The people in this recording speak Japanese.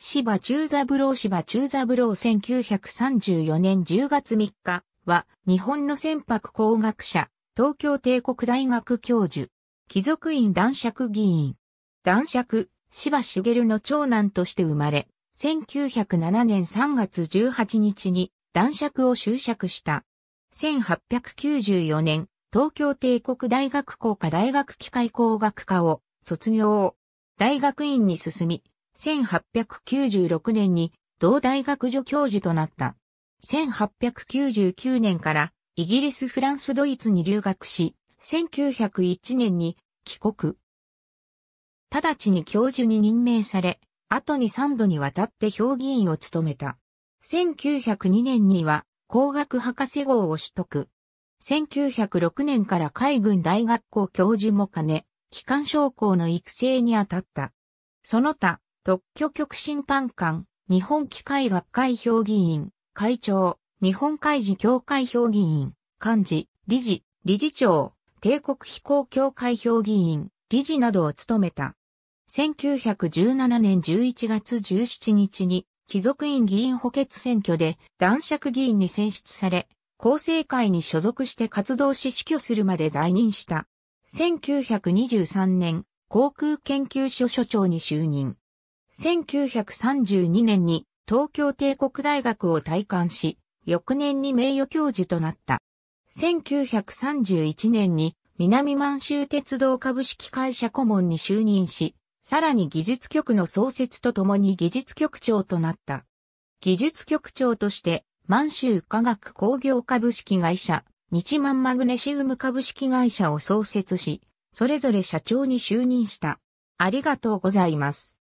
芝中三郎芝中三郎1934年10月3日は日本の船舶工学者、東京帝国大学教授、貴族院男爵議員。男爵、芝茂の長男として生まれ、1907年3月18日に男爵を就職した。1894年、東京帝国大学工科大学機械工学科を卒業。大学院に進み、1896年に同大学助教授となった。1899年からイギリス、フランス、ドイツに留学し、1901年に帰国。直ちに教授に任命され、後に3度にわたって評議員を務めた。1902年には工学博士号を取得。1906年から海軍大学校教授も兼ね、機関将校の育成に当たった。その他、特許局審判官、日本機械学会評議員、会長、日本海事協会評議員、幹事、理事、理事長、帝国飛行協会評議員、理事などを務めた。1917年11月17日に、貴族院議員補欠選挙で男爵議員に選出され、厚生会に所属して活動し死去するまで在任した。1923年、航空研究所所長に就任。1932年に東京帝国大学を退官し、翌年に名誉教授となった。1931年に南満州鉄道株式会社顧問に就任し、さらに技術局の創設とともに技術局長となった。技術局長として、満州科学工業株式会社、日満マグネシウム株式会社を創設し、それぞれ社長に就任した。ありがとうございます。